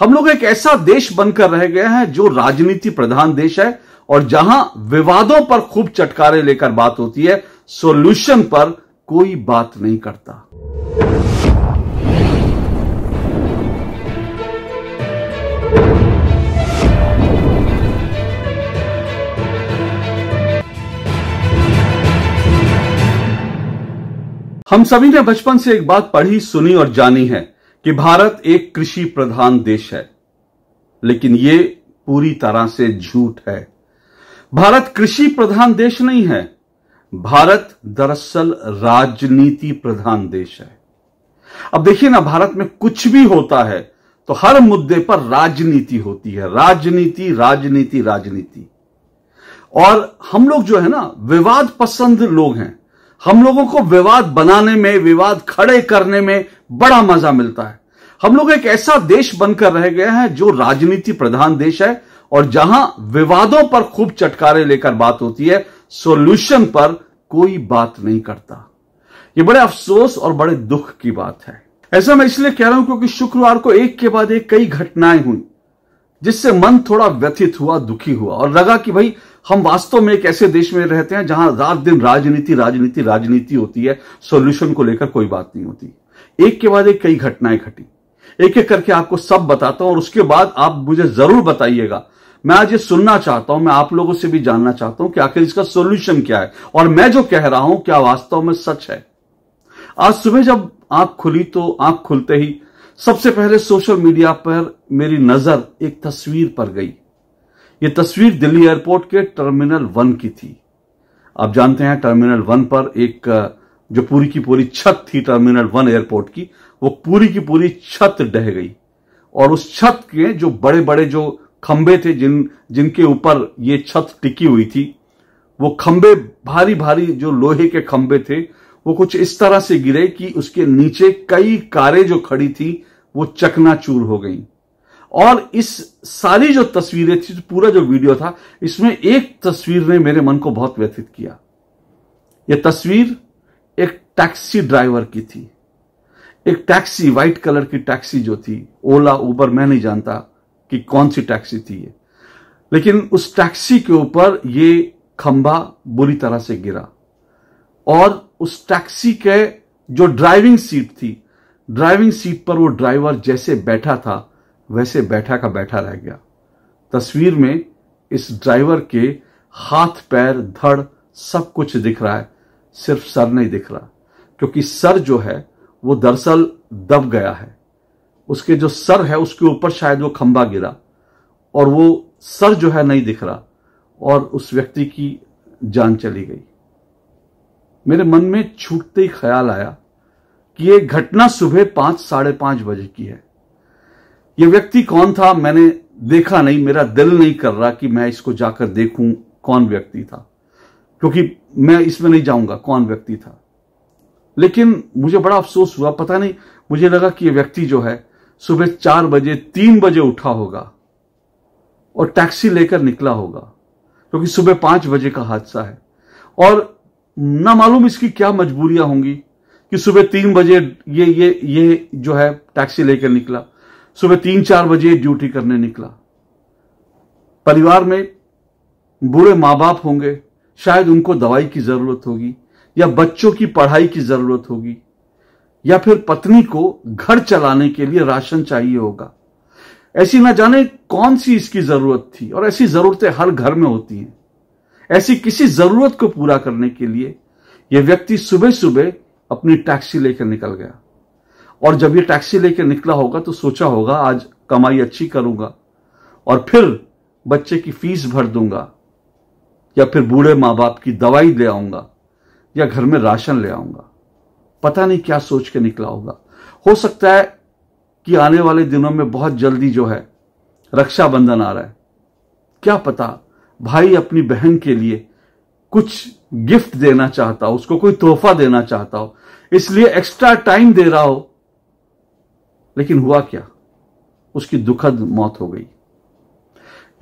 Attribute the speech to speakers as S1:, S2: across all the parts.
S1: हम लोग एक ऐसा देश बनकर रह गए हैं जो राजनीति प्रधान देश है और जहां विवादों पर खूब चटकारे लेकर बात होती है सॉल्यूशन पर कोई बात नहीं करता हम सभी ने बचपन से एक बात पढ़ी सुनी और जानी है कि भारत एक कृषि प्रधान देश है लेकिन यह पूरी तरह से झूठ है भारत कृषि प्रधान देश नहीं है भारत दरअसल राजनीति प्रधान देश है अब देखिए ना भारत में कुछ भी होता है तो हर मुद्दे पर राजनीति होती है राजनीति राजनीति राजनीति और हम लोग जो है ना विवाद पसंद लोग हैं हम लोगों को विवाद बनाने में विवाद खड़े करने में बड़ा मजा मिलता है हम लोग एक ऐसा देश बनकर रह गए हैं जो राजनीति प्रधान देश है और जहां विवादों पर खूब चटकारे लेकर बात होती है सॉल्यूशन पर कोई बात नहीं करता यह बड़े अफसोस और बड़े दुख की बात है ऐसा मैं इसलिए कह रहा हूं क्योंकि शुक्रवार को एक के बाद एक कई घटनाएं हुई जिससे मन थोड़ा व्यथित हुआ दुखी हुआ और लगा कि भाई हम वास्तव में एक ऐसे देश में रहते हैं जहां रात दिन राजनीति राजनीति राजनीति होती है सोल्यूशन को लेकर कोई बात नहीं होती एक के बाद एक कई घटनाएं घटी एक एक करके आपको सब बताता हूं और उसके बाद आप मुझे जरूर बताइएगा मैं आज ये सुनना चाहता हूं मैं आप लोगों से भी जानना चाहता हूं कि आखिर इसका सोल्यूशन क्या है और मैं जो कह रहा हूं क्या वास्तव में सच है आज सुबह जब आंख खुली तो आंख खुलते ही सबसे पहले सोशल मीडिया पर मेरी नजर एक तस्वीर पर गई ये तस्वीर दिल्ली एयरपोर्ट के टर्मिनल वन की थी आप जानते हैं टर्मिनल वन पर एक जो पूरी की पूरी छत थी टर्मिनल वन एयरपोर्ट की वो पूरी की पूरी छत ढह गई और उस छत के जो बड़े बड़े जो खंबे थे जिन जिनके ऊपर ये छत टिकी हुई थी वो खंबे भारी भारी जो लोहे के खंबे थे वो कुछ इस तरह से गिरे कि उसके नीचे कई कारें जो खड़ी थी वो चकनाचूर हो गई और इस सारी जो तस्वीरें थी पूरा जो वीडियो था इसमें एक तस्वीर ने मेरे मन को बहुत व्यथित किया यह तस्वीर एक टैक्सी ड्राइवर की थी एक टैक्सी व्हाइट कलर की टैक्सी जो थी ओला उबर मैं नहीं जानता कि कौन सी टैक्सी थी ये लेकिन उस टैक्सी के ऊपर ये खंभा बुरी तरह से गिरा और उस टैक्सी के जो ड्राइविंग सीट थी ड्राइविंग सीट पर वो ड्राइवर जैसे बैठा था वैसे बैठा का बैठा रह गया तस्वीर में इस ड्राइवर के हाथ पैर धड़ सब कुछ दिख रहा है सिर्फ सर नहीं दिख रहा क्योंकि सर जो है वो दरअसल दब गया है उसके जो सर है उसके ऊपर शायद वो खंबा गिरा और वो सर जो है नहीं दिख रहा और उस व्यक्ति की जान चली गई मेरे मन में छूटते ही ख्याल आया कि ये घटना सुबह पांच साढ़े पांच बजे की है ये व्यक्ति कौन था मैंने देखा नहीं मेरा दिल नहीं कर रहा कि मैं इसको जाकर देखूं कौन व्यक्ति था क्योंकि मैं इसमें नहीं जाऊंगा कौन व्यक्ति था लेकिन मुझे बड़ा अफसोस हुआ पता नहीं मुझे लगा कि यह व्यक्ति जो है सुबह चार बजे तीन बजे उठा होगा और टैक्सी लेकर निकला होगा क्योंकि सुबह पांच बजे का हादसा है और ना मालूम इसकी क्या मजबूरियां होंगी कि सुबह तीन बजे ये ये ये जो है टैक्सी लेकर निकला सुबह तीन चार बजे ड्यूटी करने निकला परिवार में बुरे मां बाप होंगे शायद उनको दवाई की जरूरत होगी या बच्चों की पढ़ाई की जरूरत होगी या फिर पत्नी को घर चलाने के लिए राशन चाहिए होगा ऐसी ना जाने कौन सी इसकी जरूरत थी और ऐसी जरूरतें हर घर में होती हैं ऐसी किसी जरूरत को पूरा करने के लिए यह व्यक्ति सुबह सुबह अपनी टैक्सी लेकर निकल गया और जब ये टैक्सी लेकर निकला होगा तो सोचा होगा आज कमाई अच्छी करूंगा और फिर बच्चे की फीस भर दूंगा या फिर बूढ़े मां बाप की दवाई ले आऊंगा या घर में राशन ले आऊंगा पता नहीं क्या सोच के निकला होगा हो सकता है कि आने वाले दिनों में बहुत जल्दी जो है रक्षाबंधन आ रहा है क्या पता भाई अपनी बहन के लिए कुछ गिफ्ट देना चाहता हो उसको कोई तोहफा देना चाहता हो इसलिए एक्स्ट्रा टाइम दे रहा हो लेकिन हुआ क्या उसकी दुखद मौत हो गई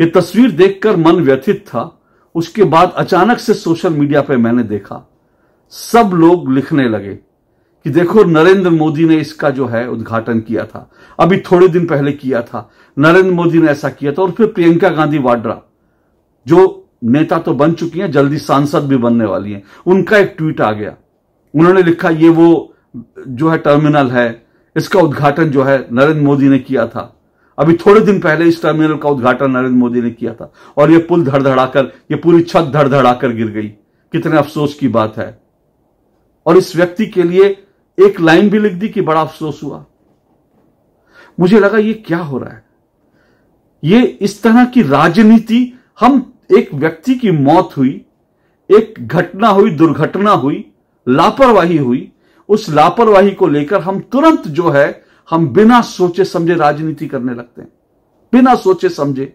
S1: ये तस्वीर देखकर मन व्यथित था उसके बाद अचानक से सोशल मीडिया पर मैंने देखा सब लोग लिखने लगे कि देखो नरेंद्र मोदी ने इसका जो है उद्घाटन किया था अभी थोड़े दिन पहले किया था नरेंद्र मोदी ने ऐसा किया था और फिर प्रियंका गांधी वाड्रा जो नेता तो बन चुकी हैं जल्दी सांसद भी बनने वाली हैं उनका एक ट्वीट आ गया उन्होंने लिखा ये वो जो है टर्मिनल है इसका उद्घाटन जो है नरेंद्र मोदी ने किया था अभी थोड़े दिन पहले इस टर्मिनल का उद्घाटन नरेंद्र मोदी ने किया था और यह पुल धड़धड़ाकर ये पूरी छत धड़धड़ाकर गिर गई कितने अफसोस की बात है और इस व्यक्ति के लिए एक लाइन भी लिख दी कि बड़ा अफसोस हुआ मुझे लगा ये क्या हो रहा है ये इस तरह की राजनीति हम एक व्यक्ति की मौत हुई एक घटना हुई दुर्घटना हुई लापरवाही हुई उस लापरवाही को लेकर हम तुरंत जो है हम बिना सोचे समझे राजनीति करने लगते हैं बिना सोचे समझे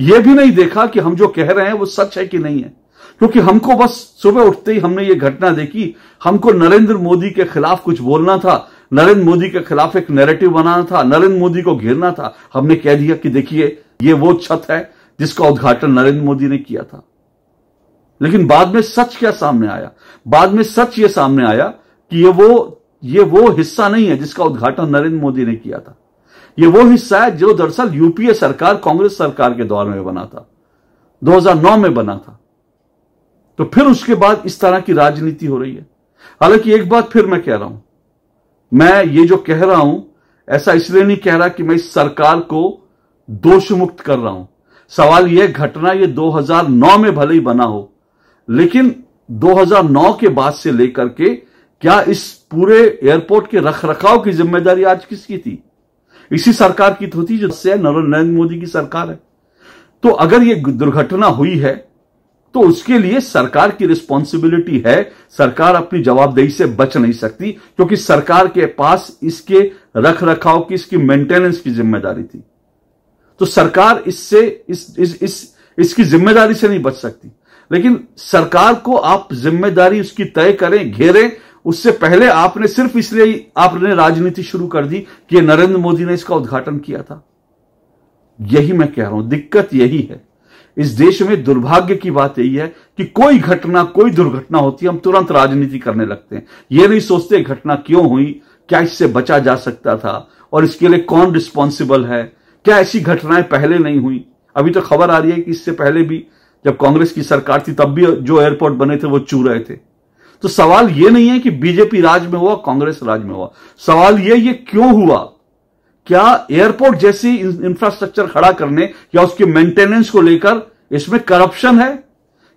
S1: यह भी नहीं देखा कि हम जो कह रहे हैं वो सच है कि नहीं है क्योंकि हमको बस सुबह उठते ही हमने ये घटना देखी हमको नरेंद्र मोदी के खिलाफ कुछ बोलना था नरेंद्र मोदी के खिलाफ एक नैरेटिव बनाना था नरेंद्र मोदी को घेरना था हमने कह दिया कि देखिए ये वो छत है जिसका उद्घाटन नरेंद्र मोदी ने किया था लेकिन बाद में सच क्या सामने आया बाद में सच ये सामने आया कि ये वो ये वो हिस्सा नहीं है जिसका उद्घाटन नरेंद्र मोदी ने किया था ये वो हिस्सा है जो दरअसल यूपीए सरकार कांग्रेस सरकार के दौर में बना था 2009 में बना था तो फिर उसके बाद इस तरह की राजनीति हो रही है हालांकि एक बात फिर मैं कह रहा हूं मैं ये जो कह रहा हूं ऐसा इसलिए नहीं कह रहा कि मैं इस सरकार को दोष मुक्त कर रहा हूं सवाल यह घटना यह 2009 में भले ही बना हो लेकिन 2009 के बाद से लेकर के क्या इस पूरे एयरपोर्ट के रख रखाव की जिम्मेदारी आज किसकी थी इसी सरकार की तो थी जो से नरेंद्र मोदी की सरकार है तो अगर ये दुर्घटना हुई है तो उसके लिए सरकार की रिस्पॉन्सिबिलिटी है सरकार अपनी जवाबदेही से बच नहीं सकती क्योंकि सरकार के पास इसके रख रखाव की इसकी मेंटेनेंस की जिम्मेदारी थी तो सरकार इससे इस इस इस इसकी जिम्मेदारी से नहीं बच सकती लेकिन सरकार को आप जिम्मेदारी उसकी तय करें घेरें उससे पहले आपने सिर्फ इसलिए आपने राजनीति शुरू कर दी कि नरेंद्र मोदी ने इसका उद्घाटन किया था यही मैं कह रहा हूं दिक्कत यही है इस देश में दुर्भाग्य की बात यही है कि कोई घटना कोई दुर्घटना होती है हम तुरंत राजनीति करने लगते हैं यह नहीं सोचते घटना क्यों हुई क्या इससे बचा जा सकता था और इसके लिए कौन रिस्पॉन्सिबल है क्या ऐसी घटनाएं पहले नहीं हुई अभी तो खबर आ रही है कि इससे पहले भी जब कांग्रेस की सरकार थी तब भी जो एयरपोर्ट बने थे वो चू रहे थे तो सवाल यह नहीं है कि बीजेपी राज में हुआ कांग्रेस राज में हुआ सवाल यह ये क्यों हुआ क्या एयरपोर्ट जैसी इंफ्रास्ट्रक्चर खड़ा करने या उसके मेंटेनेंस को लेकर इसमें करप्शन है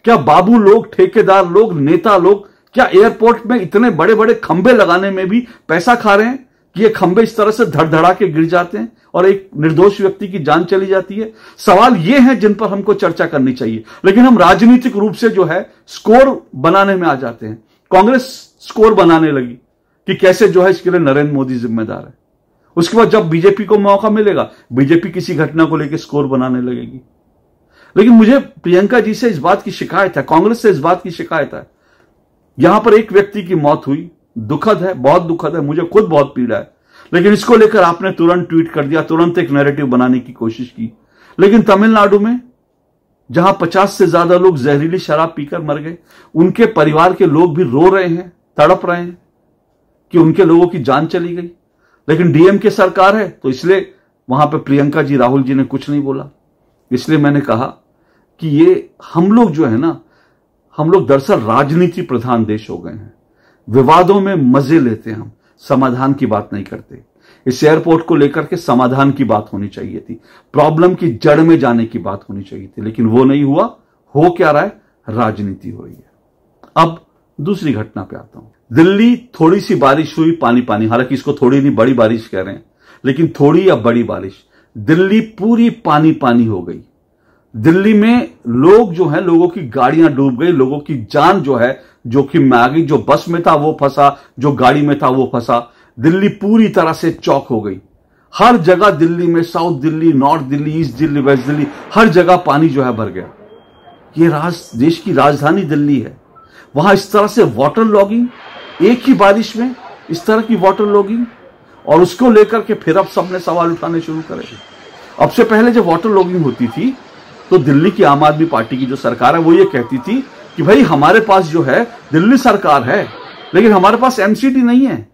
S1: क्या बाबू लोग ठेकेदार लोग नेता लोग क्या एयरपोर्ट में इतने बड़े बड़े खंबे लगाने में भी पैसा खा रहे हैं कि ये खंबे इस तरह से धड़धड़ा के गिर जाते हैं और एक निर्दोष व्यक्ति की जान चली जाती है सवाल ये है जिन पर हमको चर्चा करनी चाहिए लेकिन हम राजनीतिक रूप से जो है स्कोर बनाने में आ जाते हैं कांग्रेस स्कोर बनाने लगी कि कैसे जो है इसके लिए नरेंद्र मोदी जिम्मेदार है उसके बाद जब बीजेपी को मौका मिलेगा बीजेपी किसी घटना को लेकर स्कोर बनाने लगेगी लेकिन मुझे प्रियंका जी से इस बात की शिकायत है कांग्रेस से इस बात की शिकायत है यहां पर एक व्यक्ति की मौत हुई दुखद है बहुत दुखद है मुझे खुद बहुत पीड़ा है लेकिन इसको लेकर आपने तुरंत ट्वीट कर दिया तुरंत एक नैरेटिव बनाने की कोशिश की लेकिन तमिलनाडु में जहां पचास से ज्यादा लोग जहरीली शराब पीकर मर गए उनके परिवार के लोग भी रो रहे हैं तड़प रहे हैं कि उनके लोगों की जान चली गई लेकिन डीएम के सरकार है तो इसलिए वहां पर प्रियंका जी राहुल जी ने कुछ नहीं बोला इसलिए मैंने कहा कि ये हम लोग जो है ना हम लोग दरअसल राजनीति प्रधान देश हो गए हैं विवादों में मजे लेते हैं हम समाधान की बात नहीं करते इस एयरपोर्ट को लेकर के समाधान की बात होनी चाहिए थी प्रॉब्लम की जड़ में जाने की बात होनी चाहिए थी लेकिन वो नहीं हुआ हो क्या रहा है राजनीति हो रही है अब दूसरी घटना पे आता हूं दिल्ली थोड़ी सी बारिश हुई पानी पानी हालांकि इसको थोड़ी नहीं बड़ी बारिश कह रहे हैं लेकिन थोड़ी या बड़ी बारिश दिल्ली पूरी पानी पानी हो गई दिल्ली में लोग जो है लोगों की गाड़ियां डूब गई लोगों की जान जो है जोखिम में आ गई जो बस में था वो फंसा जो गाड़ी में था वो फंसा दिल्ली पूरी तरह से चौक हो गई हर जगह दिल्ली में south Delhi north Delhi east Delhi west Delhi हर जगह पानी जो है भर गया ये राज देश की राजधानी दिल्ली है वहां इस तरह से वाटर लॉगिंग एक ही बारिश में इस तरह की वाटर लॉगिंग और उसको लेकर के फिर अब सबने सवाल उठाने शुरू करे अब से पहले जब वाटर लॉगिंग होती थी तो दिल्ली की आम आदमी पार्टी की जो सरकार है वो ये कहती थी कि भाई हमारे पास जो है दिल्ली सरकार है लेकिन हमारे पास एमसीडी नहीं है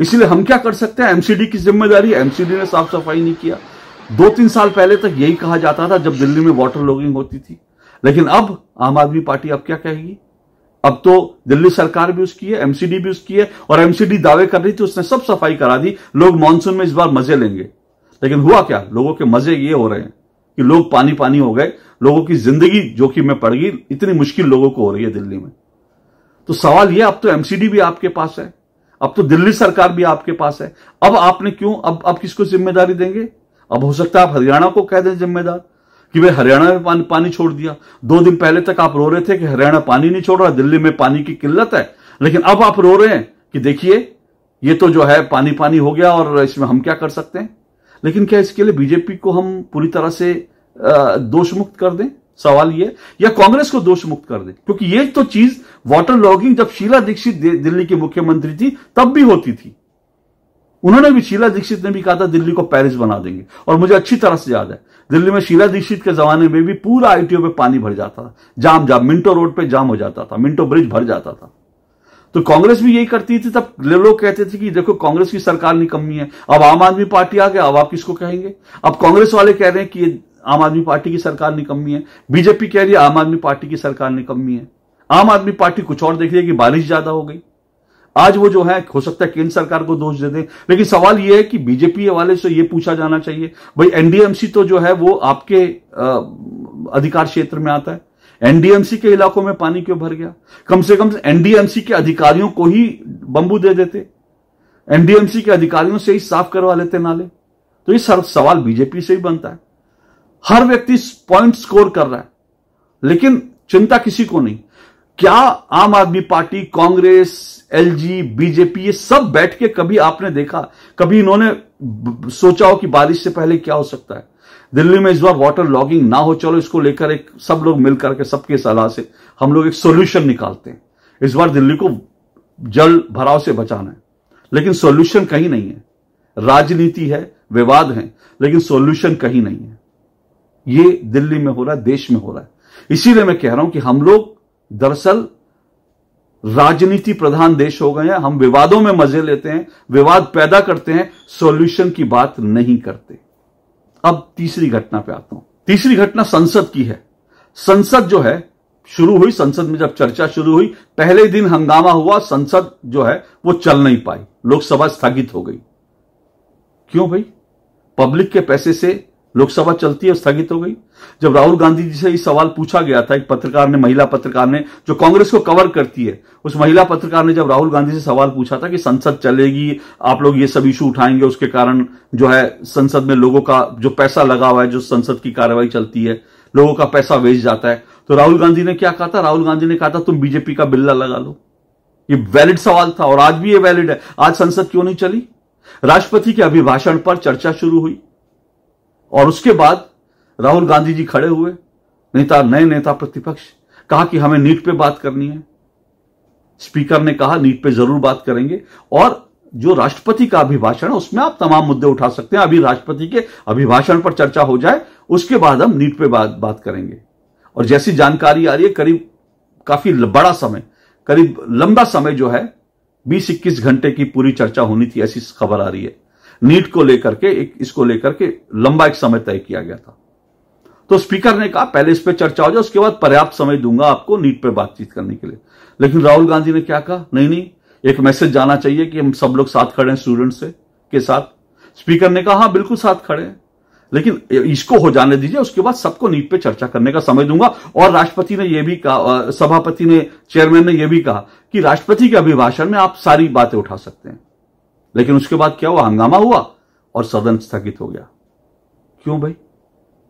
S1: इसलिए हम क्या कर सकते हैं एमसीडी की जिम्मेदारी एमसीडी ने साफ सफाई नहीं किया दो तीन साल पहले तक यही कहा जाता था जब दिल्ली में वाटर लॉगिंग होती थी लेकिन अब आम आदमी पार्टी अब क्या कहेगी अब तो दिल्ली सरकार भी उसकी है एमसीडी भी उसकी है और एमसीडी दावे कर रही थी उसने सब सफाई करा दी लोग मानसून में इस बार मजे लेंगे लेकिन हुआ क्या लोगों के मजे ये हो रहे हैं कि लोग पानी पानी हो गए लोगों की जिंदगी जोखिम में पड़ गई इतनी मुश्किल लोगों को हो रही है दिल्ली में तो सवाल यह अब तो एमसीडी भी आपके पास है अब तो दिल्ली सरकार भी आपके पास है अब आपने क्यों अब आप किसको जिम्मेदारी देंगे अब हो सकता है आप हरियाणा को कह दें जिम्मेदार कि भाई हरियाणा में पानी, पानी छोड़ दिया दो दिन पहले तक आप रो रहे थे कि हरियाणा पानी नहीं छोड़ रहा दिल्ली में पानी की किल्लत है लेकिन अब आप रो रहे हैं कि देखिए ये तो जो है पानी पानी हो गया और इसमें हम क्या कर सकते हैं लेकिन क्या इसके लिए बीजेपी को हम पूरी तरह से दोष मुक्त कर दें सवाल ये या कांग्रेस को दोष मुक्त कर दे क्योंकि ये तो चीज वाटर लॉगिंग जब शीला दीक्षित दिल्ली की मुख्यमंत्री थी तब भी होती थी उन्होंने भी शीला दीक्षित ने भी कहा था दिल्ली को पेरिस बना देंगे और मुझे अच्छी तरह से याद है दिल्ली में शीला दीक्षित के जमाने में भी पूरा आईटीओ पे पानी भर जाता था जाम जाम मिंटो रोड पे जाम हो जाता था मिंटो ब्रिज भर जाता था तो कांग्रेस भी यही करती थी तब लोग कहते थे कि देखो कांग्रेस की सरकार निकम्मी है अब आम आदमी पार्टी आ गया अब आप किसको कहेंगे अब कांग्रेस वाले कह रहे हैं कि आम आदमी पार्टी की सरकार निकम्मी है बीजेपी कह रही है आम आदमी पार्टी की सरकार निकम्मी है आम आदमी पार्टी कुछ और देख रही है कि बारिश ज्यादा हो गई आज वो जो है हो सकता है केंद्र सरकार को दोष दे दें लेकिन सवाल ये है कि बीजेपी वाले से ये पूछा जाना चाहिए भाई एनडीएमसी तो जो है वो आपके अधिकार क्षेत्र में आता है एनडीएमसी के इलाकों में पानी क्यों भर गया कम से कम एनडीएमसी के अधिकारियों को ही बंबू दे देते एनडीएमसी के अधिकारियों से ही साफ करवा लेते नाले तो ये सवाल बीजेपी से ही बनता है हर व्यक्ति पॉइंट स्कोर कर रहा है लेकिन चिंता किसी को नहीं क्या आम आदमी पार्टी कांग्रेस एलजी बीजेपी ये सब बैठ के कभी आपने देखा कभी इन्होंने सोचा हो कि बारिश से पहले क्या हो सकता है दिल्ली में इस बार वाटर लॉगिंग ना हो चलो इसको लेकर एक सब लोग मिलकर के सबके सलाह से हम लोग एक सोल्यूशन निकालते हैं इस बार दिल्ली को जल भराव से बचाना है लेकिन सोल्यूशन कहीं नहीं है राजनीति है विवाद है लेकिन सोल्यूशन कहीं नहीं है ये दिल्ली में हो रहा है देश में हो रहा है इसीलिए मैं कह रहा हूं कि हम लोग दरअसल राजनीति प्रधान देश हो गए हैं हम विवादों में मजे लेते हैं विवाद पैदा करते हैं सॉल्यूशन की बात नहीं करते अब तीसरी घटना पे आता हूं तीसरी घटना संसद की है संसद जो है शुरू हुई संसद में जब चर्चा शुरू हुई पहले दिन हंगामा हुआ संसद जो है वो चल नहीं पाई लोकसभा स्थगित हो गई क्यों भाई पब्लिक के पैसे से लोकसभा चलती है स्थगित हो गई जब राहुल गांधी जी से ये सवाल पूछा गया था एक पत्रकार ने महिला पत्रकार ने जो कांग्रेस को कवर करती है उस महिला पत्रकार ने जब राहुल गांधी से सवाल पूछा था कि संसद चलेगी आप लोग ये सब इशू उठाएंगे उसके कारण जो है संसद में लोगों का जो पैसा लगा हुआ है जो संसद की कार्यवाही चलती है लोगों का पैसा वेस्ट जाता है तो राहुल गांधी ने क्या कहा था राहुल गांधी ने कहा था तुम बीजेपी का बिल्ला लगा लो ये वैलिड सवाल था और आज भी ये वैलिड है आज संसद क्यों नहीं चली राष्ट्रपति के अभिभाषण पर चर्चा शुरू हुई और उसके बाद राहुल गांधी जी खड़े हुए नेता नए नेता प्रतिपक्ष कहा कि हमें नीट पे बात करनी है स्पीकर ने कहा नीट पे जरूर बात करेंगे और जो राष्ट्रपति का अभिभाषण है उसमें आप तमाम मुद्दे उठा सकते हैं अभी राष्ट्रपति के अभिभाषण पर चर्चा हो जाए उसके बाद हम नीट पे बात बात करेंगे और जैसी जानकारी आ रही है करीब काफी बड़ा समय करीब लंबा समय जो है बीस इक्कीस घंटे की पूरी चर्चा होनी थी ऐसी खबर आ रही है नीट को लेकर के एक इसको लेकर के लंबा एक समय तय किया गया था तो स्पीकर ने कहा पहले इस पर चर्चा हो जाए उसके बाद पर्याप्त समय दूंगा आपको नीट पर बातचीत करने के लिए लेकिन राहुल गांधी ने क्या कहा नहीं नहीं एक मैसेज जाना चाहिए कि हम सब लोग साथ खड़े हैं स्टूडेंट से के साथ स्पीकर ने कहा हाँ बिल्कुल साथ खड़े हैं लेकिन इसको हो जाने दीजिए उसके बाद सबको नीट पे चर्चा करने का समय दूंगा और राष्ट्रपति ने यह भी कहा सभापति ने चेयरमैन ने यह भी कहा कि राष्ट्रपति के अभिभाषण में आप सारी बातें उठा सकते हैं लेकिन उसके बाद क्या हुआ हंगामा हुआ और सदन स्थगित हो गया क्यों भाई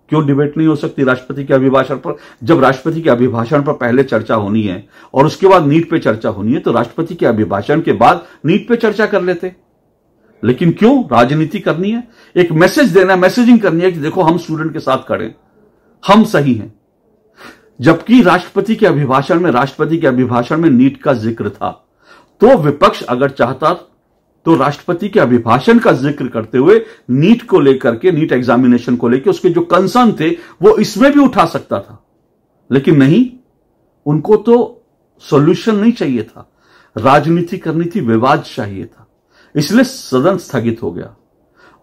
S1: क्यों डिबेट नहीं हो सकती राष्ट्रपति के अभिभाषण पर जब राष्ट्रपति के अभिभाषण पर पहले चर्चा होनी है और उसके बाद नीट पे चर्चा होनी है तो राष्ट्रपति के अभिभाषण के बाद नीट पे चर्चा कर लेते लेकिन क्यों राजनीति करनी है एक मैसेज देना मैसेजिंग करनी है कि देखो हम स्टूडेंट के साथ खड़े हम सही हैं जबकि राष्ट्रपति के अभिभाषण में राष्ट्रपति के अभिभाषण में नीट का जिक्र था तो विपक्ष अगर चाहता तो राष्ट्रपति के अभिभाषण का जिक्र करते हुए नीट को लेकर के नीट एग्जामिनेशन को लेकर उसके जो कंसर्न थे वो इसमें भी उठा सकता था लेकिन नहीं उनको तो सॉल्यूशन नहीं चाहिए था राजनीति करनी थी विवाद चाहिए था इसलिए सदन स्थगित हो गया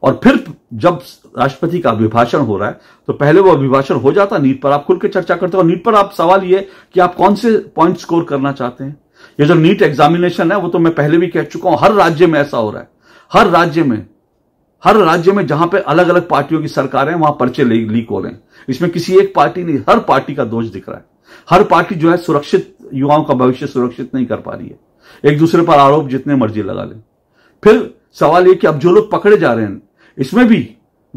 S1: और फिर जब राष्ट्रपति का अभिभाषण हो रहा है तो पहले वो अभिभाषण हो जाता नीट पर आप खुल के चर्चा करते हो नीट पर आप सवाल ये कि आप कौन से पॉइंट स्कोर करना चाहते हैं ये जो नीट एग्जामिनेशन है वो तो मैं पहले भी कह चुका हूं हर राज्य में ऐसा हो रहा है हर राज्य में हर राज्य में जहां पे अलग अलग पार्टियों की सरकारें वहां पर्चे लीक हो रहे हैं इसमें किसी एक पार्टी नहीं हर पार्टी का दोष दिख रहा है हर पार्टी जो है सुरक्षित युवाओं का भविष्य सुरक्षित नहीं कर पा रही है एक दूसरे पर आरोप जितने मर्जी लगा ले फिर सवाल यह कि अब जो लोग पकड़े जा रहे हैं इसमें भी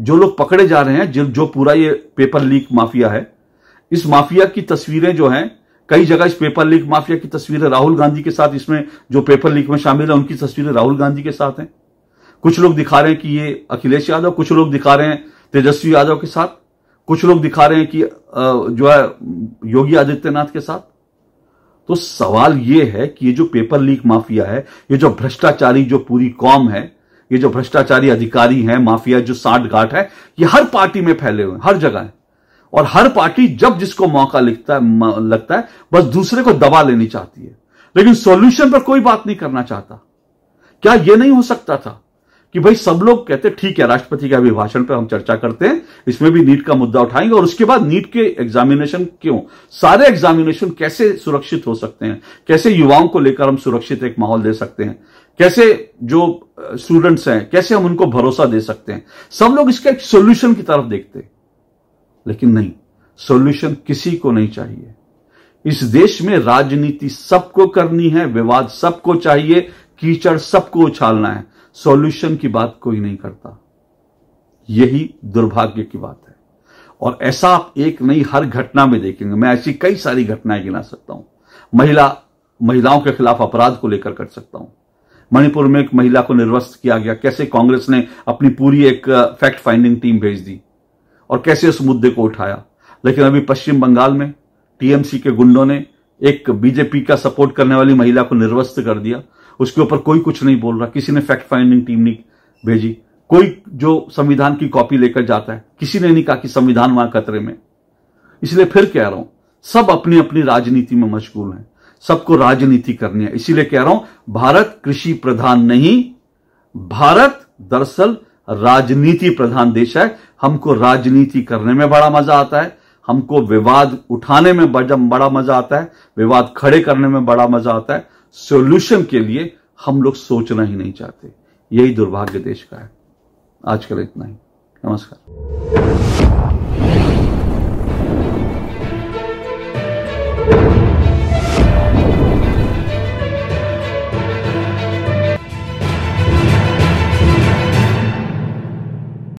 S1: जो लोग पकड़े जा रहे हैं जो पूरा ये पेपर लीक माफिया है इस माफिया की तस्वीरें जो हैं कई जगह इस पेपर लीक माफिया की तस्वीरें राहुल गांधी के साथ इसमें जो पेपर लीक में शामिल है उनकी तस्वीरें राहुल गांधी के साथ हैं कुछ लोग दिखा रहे हैं कि ये अखिलेश यादव कुछ लोग दिखा रहे हैं तेजस्वी यादव के साथ कुछ लोग दिखा रहे हैं कि जो है योगी आदित्यनाथ के साथ तो सवाल ये है कि ये जो पेपर लीक माफिया है ये जो भ्रष्टाचारी जो पूरी कौम है ये जो भ्रष्टाचारी अधिकारी हैं माफिया जो साठ गांठ है ये हर पार्टी में फैले हुए हैं हर जगह है और हर पार्टी जब जिसको मौका लिखता है लगता है बस दूसरे को दबा लेनी चाहती है लेकिन सॉल्यूशन पर कोई बात नहीं करना चाहता क्या यह नहीं हो सकता था कि भाई सब लोग कहते ठीक है राष्ट्रपति के अभिभाषण पर हम चर्चा करते हैं इसमें भी नीट का मुद्दा उठाएंगे और उसके बाद नीट के एग्जामिनेशन क्यों सारे एग्जामिनेशन कैसे सुरक्षित हो सकते हैं कैसे युवाओं को लेकर हम सुरक्षित एक माहौल दे सकते हैं कैसे जो स्टूडेंट्स हैं कैसे हम उनको भरोसा दे सकते हैं सब लोग इसका एक सोल्यूशन की तरफ देखते हैं लेकिन नहीं सॉल्यूशन किसी को नहीं चाहिए इस देश में राजनीति सबको करनी है विवाद सबको चाहिए कीचड़ सबको उछालना है सॉल्यूशन की बात कोई नहीं करता यही दुर्भाग्य की बात है और ऐसा आप एक नहीं हर घटना में देखेंगे मैं ऐसी कई सारी घटनाएं गिना सकता हूं महिला महिलाओं के खिलाफ अपराध को लेकर कर सकता हूं मणिपुर में एक महिला को निर्वस्त किया गया कैसे कांग्रेस ने अपनी पूरी एक फैक्ट फाइंडिंग टीम भेज दी और कैसे उस मुद्दे को उठाया लेकिन अभी पश्चिम बंगाल में टीएमसी के गुंडों ने एक बीजेपी का सपोर्ट करने वाली महिला को निर्वस्त कर दिया उसके ऊपर कोई कुछ नहीं बोल रहा किसी ने फैक्ट फाइंडिंग टीम नहीं भेजी कोई जो संविधान की कॉपी लेकर जाता है किसी ने नहीं कहा कि संविधान वहां खतरे में इसलिए फिर कह रहा हूं सब अपनी अपनी राजनीति में मशगूल हैं सबको राजनीति करनी है इसीलिए कह रहा हूं भारत कृषि प्रधान नहीं भारत दरअसल राजनीति प्रधान देश है हमको राजनीति करने में बड़ा मजा आता है हमको विवाद उठाने में बड़ा मजा आता है विवाद खड़े करने में बड़ा मजा आता है सोल्यूशन के लिए हम लोग सोचना ही नहीं चाहते यही दुर्भाग्य देश का है आजकल इतना ही नमस्कार